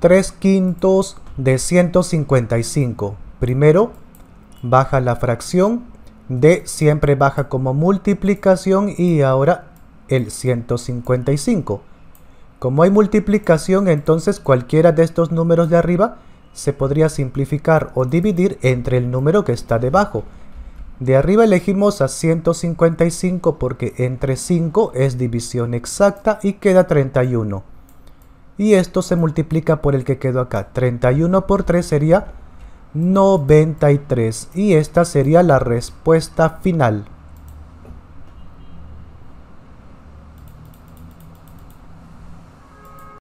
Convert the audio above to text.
3 quintos de 155. Primero, baja la fracción, de siempre baja como multiplicación y ahora el 155. Como hay multiplicación, entonces cualquiera de estos números de arriba se podría simplificar o dividir entre el número que está debajo. De arriba elegimos a 155 porque entre 5 es división exacta y queda 31 y esto se multiplica por el que quedó acá. 31 por 3 sería 93 y esta sería la respuesta final.